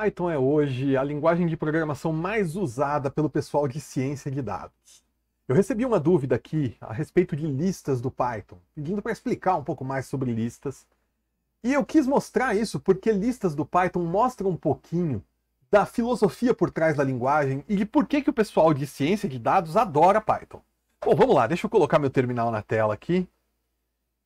Python é hoje a linguagem de programação mais usada pelo pessoal de ciência de dados. Eu recebi uma dúvida aqui a respeito de listas do Python, pedindo para explicar um pouco mais sobre listas. E eu quis mostrar isso porque listas do Python mostram um pouquinho da filosofia por trás da linguagem e de por que, que o pessoal de ciência de dados adora Python. Bom, vamos lá, deixa eu colocar meu terminal na tela aqui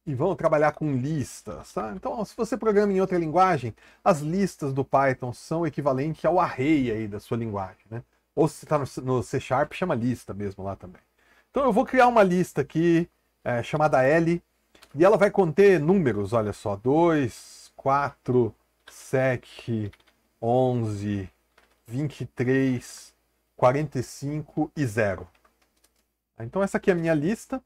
e vão trabalhar com listas. Tá? Então, se você programa em outra linguagem, as listas do Python são equivalentes ao array aí da sua linguagem. Né? Ou se você está no, C Sharp, chama lista mesmo lá também. Então eu vou criar uma lista aqui é, chamada L e ela vai conter números, olha só, 2, 4, 7, 11, 23, 45 e 0. Então essa aqui é a minha lista,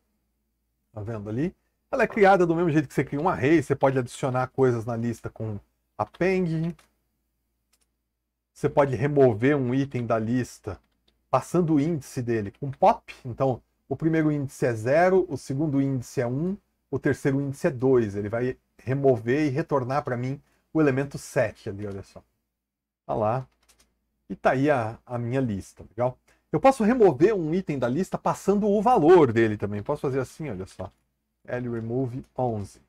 tá vendo ali? Ela é criada do mesmo jeito que você cria um array, você pode adicionar coisas na lista com append. Você pode remover um item da lista passando o índice dele com pop. Então, o primeiro índice é 0, o segundo índice é 1, um, o terceiro índice é 2. Ele vai remover e retornar para mim o elemento 7 ali, olha só. Tá lá. E tá aí a, a minha lista, legal? Eu posso remover um item da lista passando o valor dele também. Posso fazer assim, olha só. LRemove 11.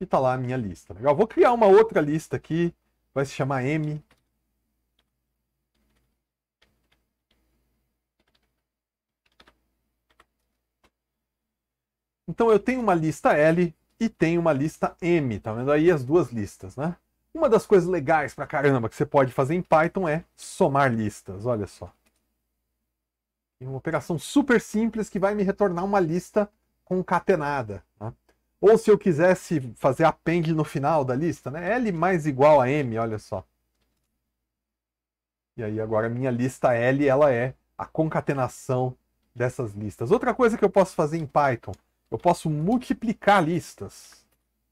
E tá lá a minha lista. Legal? Vou criar uma outra lista aqui, vai se chamar M. Então eu tenho uma lista L e tenho uma lista M, tá vendo aí as duas listas, né? Uma das coisas legais pra caramba que você pode fazer em Python é somar listas, olha só. É uma operação super simples que vai me retornar uma lista concatenada. Né? Ou se eu quisesse fazer append no final da lista, né? L mais igual a M, olha só. E aí agora a minha lista L ela é a concatenação dessas listas. Outra coisa que eu posso fazer em Python, eu posso multiplicar listas.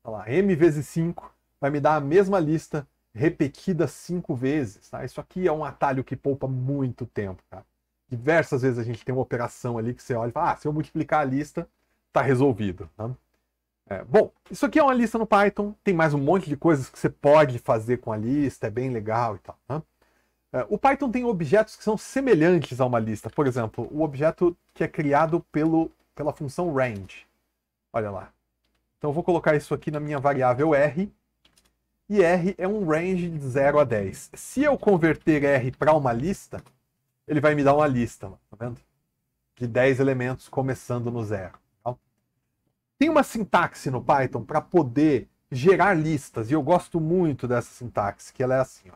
Olha lá, m vezes 5 vai me dar a mesma lista repetida cinco vezes. Tá? Isso aqui é um atalho que poupa muito tempo. Tá? Diversas vezes a gente tem uma operação ali que você olha e fala, ah, se eu multiplicar a lista, está resolvido. né? É, bom, isso aqui é uma lista no Python, tem mais um monte de coisas que você pode fazer com a lista, é bem legal e tal. Tá? É, o Python tem objetos que são semelhantes a uma lista. Por exemplo, o objeto que é criado pelo, pela função range. Olha lá. Então eu vou colocar isso aqui na minha variável r, e R é um range de 0 a 10. Se eu converter R para uma lista, ele vai me dar uma lista, tá vendo? De 10 elementos começando no zero. Tem uma sintaxe no Python para poder gerar listas, e eu gosto muito dessa sintaxe, que ela é assim, ó.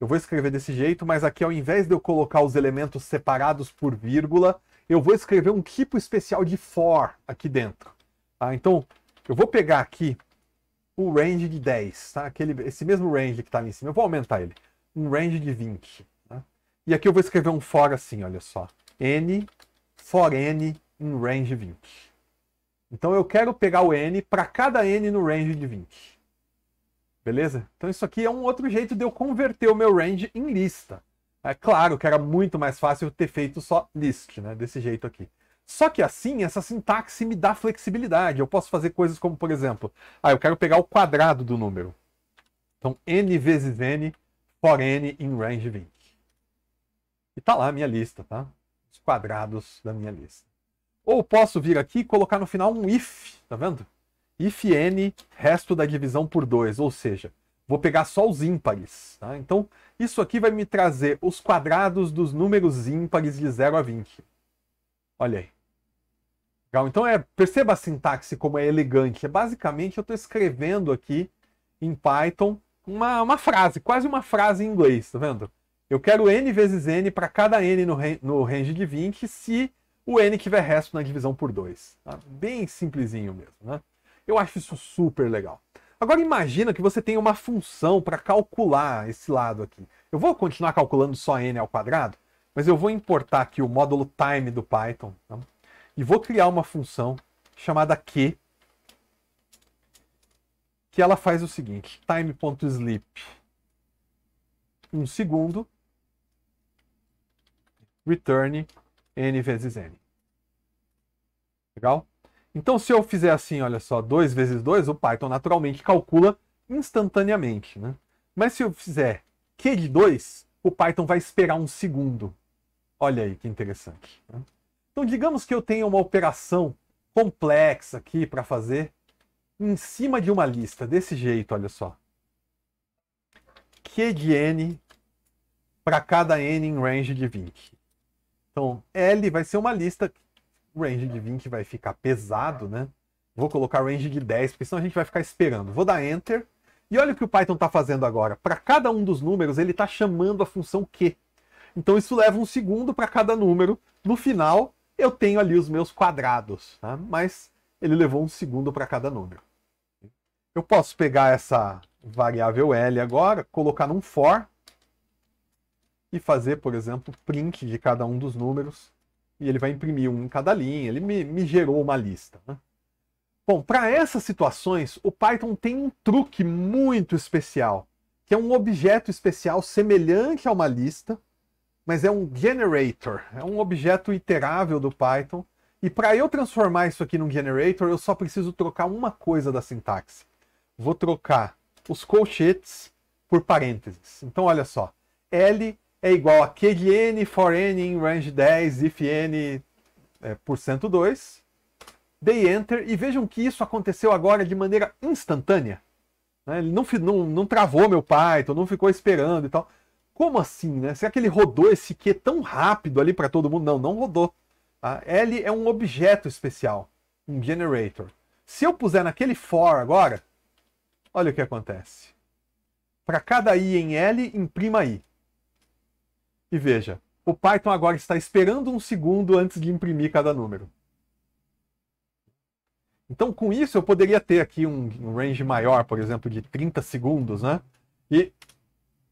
Eu vou escrever desse jeito, mas aqui ao invés de eu colocar os elementos separados por vírgula, eu vou escrever um tipo especial de for aqui dentro. Tá? Então, eu vou pegar aqui o range de 10, tá? Aquele, esse mesmo range que está ali em cima, eu vou aumentar ele. Um range de 20. Tá? E aqui eu vou escrever um for assim, olha só. n for n em range 20. Então eu quero pegar o n para cada n no range de 20. Beleza? Então isso aqui é um outro jeito de eu converter o meu range em lista. É claro que era muito mais fácil ter feito só list, né? Desse jeito aqui. Só que assim, essa sintaxe me dá flexibilidade. Eu posso fazer coisas como, por exemplo, ah, eu quero pegar o quadrado do número. Então, n vezes n, for n em range 20. E tá lá a minha lista, tá? Os quadrados da minha lista. Ou posso vir aqui e colocar no final um if, tá vendo? If n resto da divisão por 2, ou seja, vou pegar só os ímpares. Tá? Então, isso aqui vai me trazer os quadrados dos números ímpares de 0 a 20. Olha aí. Legal. Então, é, perceba a sintaxe como é elegante. É, basicamente, eu estou escrevendo aqui em Python uma, uma frase, quase uma frase em inglês, tá vendo? Eu quero n vezes n para cada n no, no range de 20 se o N que vai resto na divisão por 2. Tá? Bem simplesinho mesmo, né? Eu acho isso super legal. Agora imagina que você tem uma função para calcular esse lado aqui. Eu vou continuar calculando só n ao quadrado, mas eu vou importar aqui o módulo time do Python tá? e vou criar uma função chamada q, que ela faz o seguinte, time.sleep um segundo, return n vezes n. Legal? Então, se eu fizer assim, olha só, 2 vezes 2, o Python naturalmente calcula instantaneamente. Né? Mas se eu fizer Q de 2, o Python vai esperar um segundo. Olha aí que interessante. Né? Então, digamos que eu tenha uma operação complexa aqui para fazer em cima de uma lista, desse jeito, olha só. Q de n para cada n em range de 20. Então, L vai ser uma lista range de 20 vai ficar pesado, né? Vou colocar range de 10, porque senão a gente vai ficar esperando. Vou dar Enter. E olha o que o Python está fazendo agora. Para cada um dos números, ele está chamando a função Q. Então isso leva um segundo para cada número. No final, eu tenho ali os meus quadrados, tá? mas ele levou um segundo para cada número. Eu posso pegar essa variável L agora, colocar num for e fazer, por exemplo, print de cada um dos números e ele vai imprimir um em cada linha, ele me, me gerou uma lista. Né? Bom, para essas situações, o Python tem um truque muito especial, que é um objeto especial semelhante a uma lista, mas é um generator, é um objeto iterável do Python. E para eu transformar isso aqui num generator, eu só preciso trocar uma coisa da sintaxe. Vou trocar os colchetes por parênteses. Então, olha só, L é igual a Q de N for N in range 10, if N é, por cento 2. Dei Enter e vejam que isso aconteceu agora de maneira instantânea. Né? Ele não, não, não travou meu Python, não ficou esperando e tal. Como assim, né? Será que ele rodou esse Q tão rápido ali para todo mundo? Não, não rodou. Tá? L é um objeto especial, um generator. Se eu puser naquele for agora, olha o que acontece. Para cada i em L, imprima i. E veja, o Python agora está esperando um segundo antes de imprimir cada número. Então, com isso, eu poderia ter aqui um range maior, por exemplo, de 30 segundos, né? E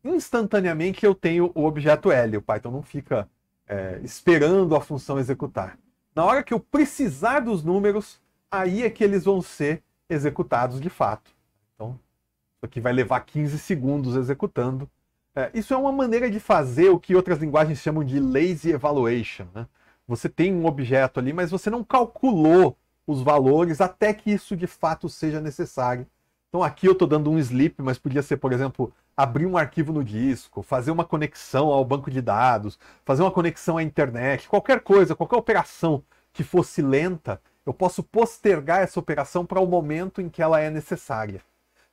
instantaneamente eu tenho o objeto L. O Python não fica é, esperando a função executar. Na hora que eu precisar dos números, aí é que eles vão ser executados de fato. Então, isso aqui vai levar 15 segundos executando. É, isso é uma maneira de fazer o que outras linguagens chamam de lazy evaluation. Né? Você tem um objeto ali, mas você não calculou os valores até que isso de fato seja necessário. Então aqui eu estou dando um sleep, mas podia ser, por exemplo, abrir um arquivo no disco, fazer uma conexão ao banco de dados, fazer uma conexão à internet, qualquer coisa, qualquer operação que fosse lenta, eu posso postergar essa operação para o momento em que ela é necessária.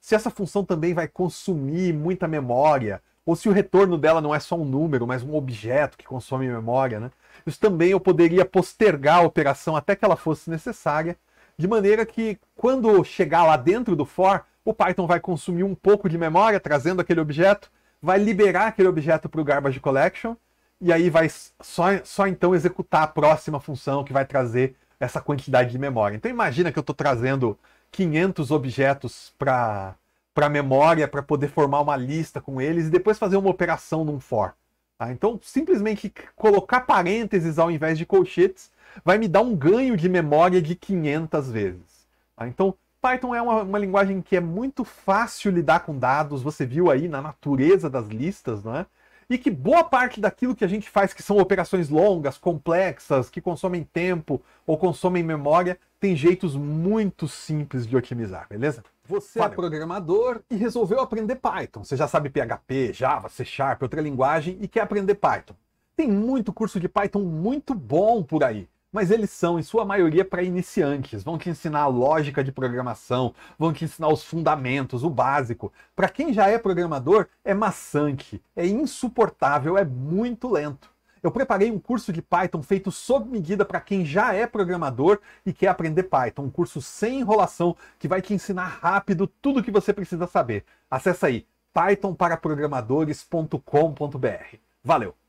Se essa função também vai consumir muita memória ou se o retorno dela não é só um número, mas um objeto que consome memória. Né? Isso também eu poderia postergar a operação até que ela fosse necessária, de maneira que quando chegar lá dentro do for, o Python vai consumir um pouco de memória, trazendo aquele objeto, vai liberar aquele objeto para o garbage collection, e aí vai só, só então executar a próxima função que vai trazer essa quantidade de memória. Então imagina que eu estou trazendo 500 objetos para para memória para poder formar uma lista com eles e depois fazer uma operação num for. Tá? Então, simplesmente colocar parênteses ao invés de colchetes vai me dar um ganho de memória de 500 vezes. Tá? Então, Python é uma, uma, linguagem que é muito fácil lidar com dados, você viu aí na natureza das listas, não é? E que boa parte daquilo que a gente faz, que são operações longas, complexas, que consomem tempo ou consomem memória, tem jeitos muito simples de otimizar, beleza? Você é programador e resolveu aprender Python. Você já sabe PHP, Java, C Sharp, outra linguagem e quer aprender Python. Tem muito curso de Python muito bom por aí, mas eles são, em sua maioria, para iniciantes. Vão te ensinar a lógica de programação, vão te ensinar os fundamentos, o básico. Para quem já é programador, é maçante, é insuportável, é muito lento eu preparei um curso de Python feito sob medida para quem já é programador e quer aprender Python. Um curso sem enrolação que vai te ensinar rápido tudo o que você precisa saber. Acesse aí pythonparaprogramadores.com.br. Valeu!